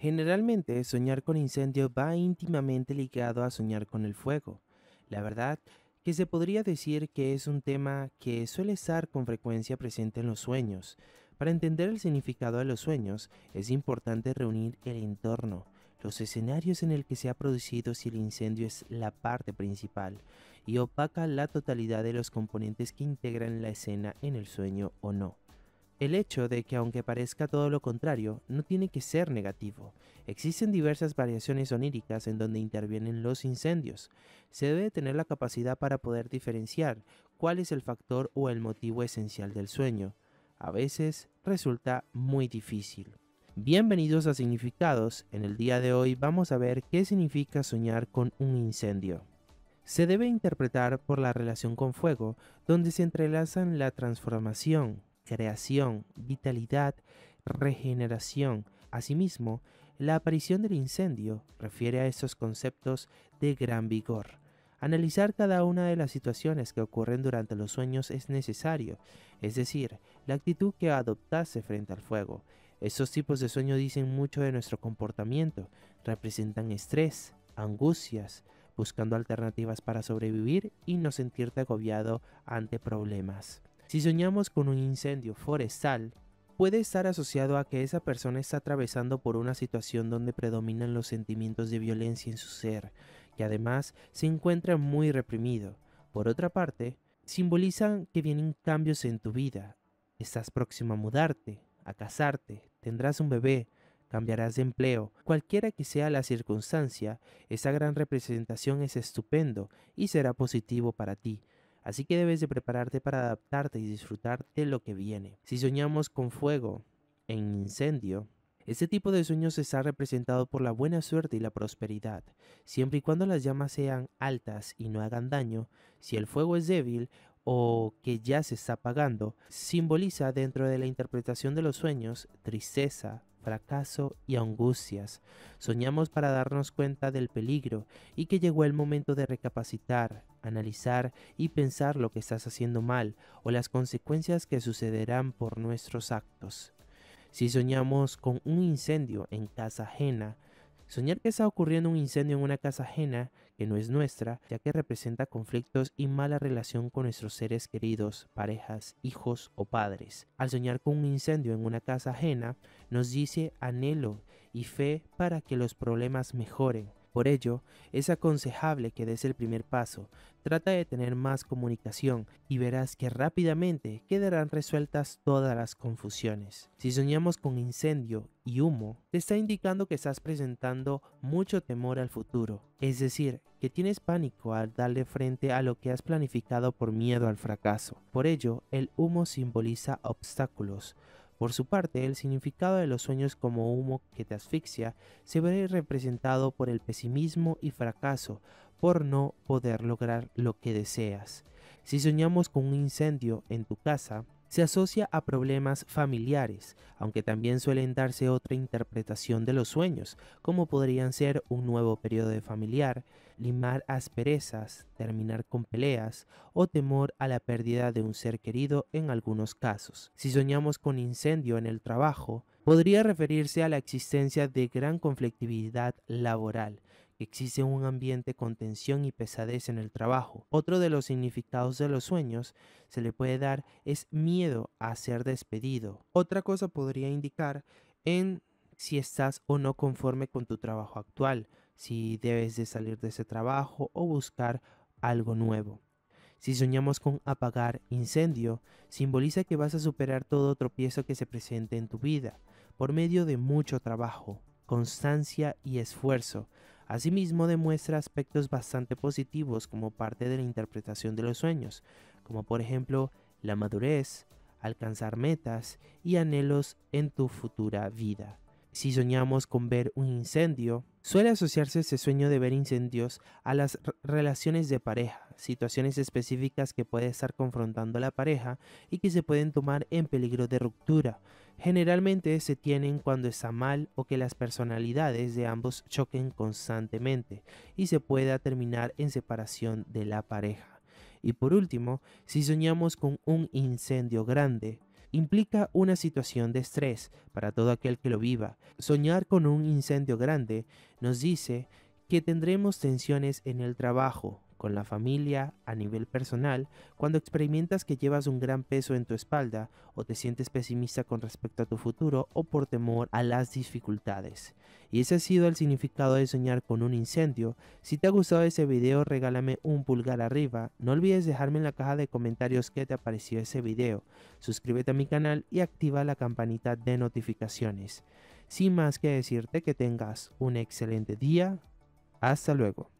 Generalmente, soñar con incendio va íntimamente ligado a soñar con el fuego. La verdad que se podría decir que es un tema que suele estar con frecuencia presente en los sueños. Para entender el significado de los sueños, es importante reunir el entorno, los escenarios en el que se ha producido si el incendio es la parte principal y opaca la totalidad de los componentes que integran la escena en el sueño o no. El hecho de que aunque parezca todo lo contrario, no tiene que ser negativo. Existen diversas variaciones oníricas en donde intervienen los incendios. Se debe tener la capacidad para poder diferenciar cuál es el factor o el motivo esencial del sueño. A veces resulta muy difícil. Bienvenidos a Significados. En el día de hoy vamos a ver qué significa soñar con un incendio se debe interpretar por la relación con fuego, donde se entrelazan la transformación, creación, vitalidad, regeneración. Asimismo, la aparición del incendio refiere a estos conceptos de gran vigor. Analizar cada una de las situaciones que ocurren durante los sueños es necesario, es decir, la actitud que adoptase frente al fuego. Estos tipos de sueños dicen mucho de nuestro comportamiento, representan estrés, angustias, buscando alternativas para sobrevivir y no sentirte agobiado ante problemas. Si soñamos con un incendio forestal, puede estar asociado a que esa persona está atravesando por una situación donde predominan los sentimientos de violencia en su ser que además se encuentra muy reprimido. Por otra parte, simbolizan que vienen cambios en tu vida. Estás próximo a mudarte, a casarte, tendrás un bebé, cambiarás de empleo. Cualquiera que sea la circunstancia, esa gran representación es estupendo y será positivo para ti, Así que debes de prepararte para adaptarte y disfrutar de lo que viene. Si soñamos con fuego en incendio, este tipo de sueños está representado por la buena suerte y la prosperidad. Siempre y cuando las llamas sean altas y no hagan daño, si el fuego es débil o que ya se está apagando, simboliza dentro de la interpretación de los sueños tristeza, fracaso y angustias. Soñamos para darnos cuenta del peligro y que llegó el momento de recapacitar, analizar y pensar lo que estás haciendo mal o las consecuencias que sucederán por nuestros actos. Si soñamos con un incendio en casa ajena, Soñar que está ocurriendo un incendio en una casa ajena, que no es nuestra, ya que representa conflictos y mala relación con nuestros seres queridos, parejas, hijos o padres. Al soñar con un incendio en una casa ajena, nos dice anhelo y fe para que los problemas mejoren. Por ello, es aconsejable que des el primer paso, trata de tener más comunicación y verás que rápidamente quedarán resueltas todas las confusiones. Si soñamos con incendio y humo, te está indicando que estás presentando mucho temor al futuro, es decir, que tienes pánico al darle frente a lo que has planificado por miedo al fracaso. Por ello, el humo simboliza obstáculos, por su parte, el significado de los sueños como humo que te asfixia se ve representado por el pesimismo y fracaso por no poder lograr lo que deseas. Si soñamos con un incendio en tu casa, se asocia a problemas familiares, aunque también suelen darse otra interpretación de los sueños, como podrían ser un nuevo periodo familiar, limar asperezas, terminar con peleas o temor a la pérdida de un ser querido en algunos casos. Si soñamos con incendio en el trabajo, podría referirse a la existencia de gran conflictividad laboral, existe un ambiente con tensión y pesadez en el trabajo. Otro de los significados de los sueños se le puede dar es miedo a ser despedido. Otra cosa podría indicar en si estás o no conforme con tu trabajo actual, si debes de salir de ese trabajo o buscar algo nuevo. Si soñamos con apagar incendio, simboliza que vas a superar todo tropiezo que se presente en tu vida, por medio de mucho trabajo, constancia y esfuerzo, Asimismo, demuestra aspectos bastante positivos como parte de la interpretación de los sueños, como por ejemplo la madurez, alcanzar metas y anhelos en tu futura vida. Si soñamos con ver un incendio, suele asociarse ese sueño de ver incendios a las relaciones de pareja, situaciones específicas que puede estar confrontando la pareja y que se pueden tomar en peligro de ruptura, generalmente se tienen cuando está mal o que las personalidades de ambos choquen constantemente y se pueda terminar en separación de la pareja. Y por último, si soñamos con un incendio grande, implica una situación de estrés para todo aquel que lo viva. Soñar con un incendio grande nos dice que tendremos tensiones en el trabajo, con la familia, a nivel personal, cuando experimentas que llevas un gran peso en tu espalda o te sientes pesimista con respecto a tu futuro o por temor a las dificultades. Y ese ha sido el significado de soñar con un incendio. Si te ha gustado ese video regálame un pulgar arriba, no olvides dejarme en la caja de comentarios qué te ha parecido ese video, suscríbete a mi canal y activa la campanita de notificaciones. Sin más que decirte que tengas un excelente día, hasta luego.